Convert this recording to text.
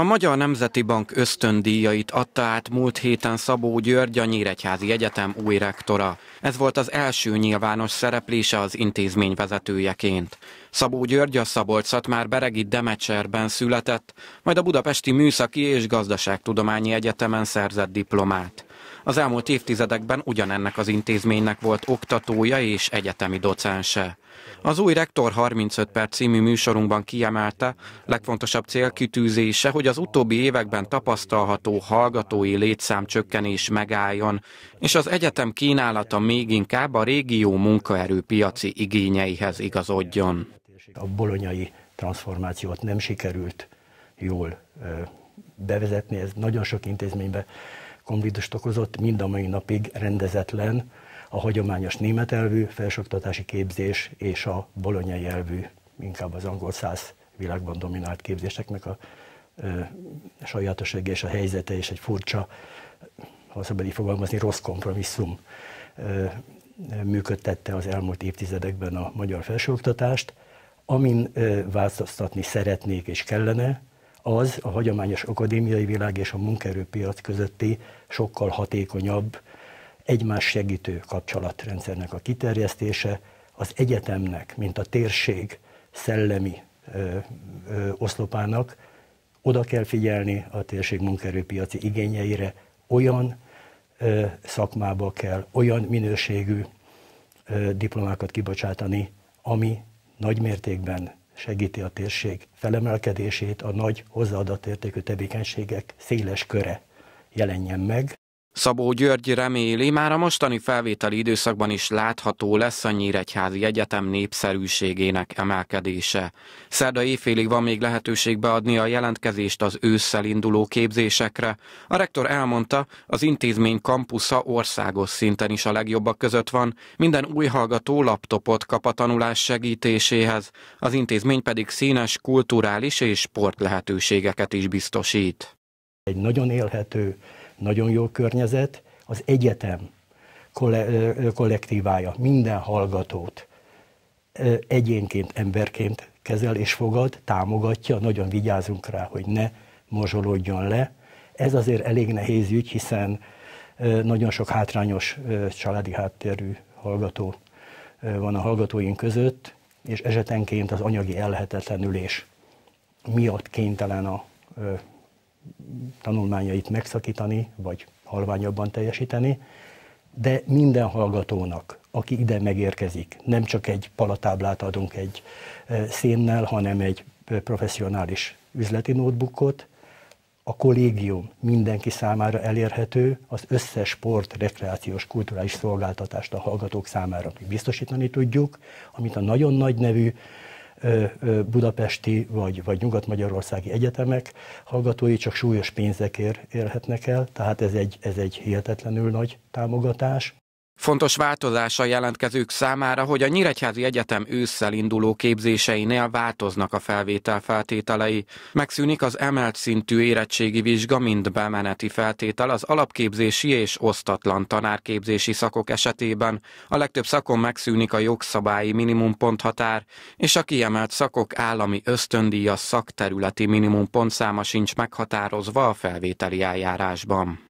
A Magyar Nemzeti Bank ösztöndíjait adta át múlt héten Szabó György, a Nyíregyházi Egyetem új rektora. Ez volt az első nyilvános szereplése az intézmény vezetőjeként. Szabó György a szabolcs már Beregi Demecserben született, majd a Budapesti Műszaki és Gazdaságtudományi Egyetemen szerzett diplomát. Az elmúlt évtizedekben ugyanennek az intézménynek volt oktatója és egyetemi docense. Az új Rektor 35 perc című műsorunkban kiemelte, legfontosabb célkitűzése, hogy az utóbbi években tapasztalható hallgatói csökkenés megálljon, és az egyetem kínálata még inkább a régió munkaerőpiaci igényeihez igazodjon. A bolonyai transformációt nem sikerült jól bevezetni, ez nagyon sok intézményben konfliktust okozott, mind a mai napig rendezetlen a hagyományos német elvű felsőoktatási képzés és a bolonyai elvű, inkább az angol száz világban dominált képzéseknek a sajátosság és a helyzete és egy furcsa, ha szabad így fogalmazni, rossz kompromisszum ö, működtette az elmúlt évtizedekben a magyar felsőoktatást. Amin ö, változtatni szeretnék és kellene, az a hagyományos akadémiai világ és a munkaerőpiac közötti sokkal hatékonyabb, egymás segítő kapcsolatrendszernek a kiterjesztése, az egyetemnek, mint a térség szellemi ö, ö, oszlopának oda kell figyelni a térség munkaerőpiaci igényeire, olyan ö, szakmába kell, olyan minőségű ö, diplomákat kibocsátani, ami nagymértékben segíti a térség felemelkedését, a nagy hozzáadatértékű tevékenységek széles köre jelenjen meg. Szabó György reméli, már a mostani felvételi időszakban is látható lesz a Nyíregyházi Egyetem népszerűségének emelkedése. Szerda éjfélig van még lehetőség beadni a jelentkezést az ősszel induló képzésekre. A rektor elmondta, az intézmény kampusza országos szinten is a legjobbak között van, minden új hallgató laptopot kap a tanulás segítéséhez, az intézmény pedig színes kulturális és sport lehetőségeket is biztosít. Egy nagyon élhető nagyon jó környezet, az egyetem kollektívája minden hallgatót egyénként, emberként kezel és fogad, támogatja, nagyon vigyázunk rá, hogy ne mozsolódjon le. Ez azért elég nehéz ügy, hiszen nagyon sok hátrányos családi háttérű hallgató van a hallgatóink között, és esetenként az anyagi ellehetetlenülés miatt kénytelen a tanulmányait megszakítani, vagy halványabban teljesíteni, de minden hallgatónak, aki ide megérkezik, nem csak egy palatáblát adunk egy e, szénnel, hanem egy e, professzionális üzleti notebookot, a kollégium mindenki számára elérhető, az összes sport, rekreációs, kulturális szolgáltatást a hallgatók számára biztosítani tudjuk, amit a nagyon nagy nevű budapesti vagy, vagy nyugat-magyarországi egyetemek hallgatói csak súlyos pénzekért érhetnek el, tehát ez egy, ez egy hihetetlenül nagy támogatás. Fontos változása jelentkezők számára, hogy a Nyíregyházi Egyetem ősszel induló képzéseinél változnak a felvétel feltételei. Megszűnik az emelt szintű érettségi vizsga, mint bemeneti feltétel az alapképzési és osztatlan tanárképzési szakok esetében. A legtöbb szakon megszűnik a jogszabályi minimumponthatár, és a kiemelt szakok állami ösztöndíja szakterületi minimumpontszáma sincs meghatározva a felvételi eljárásban.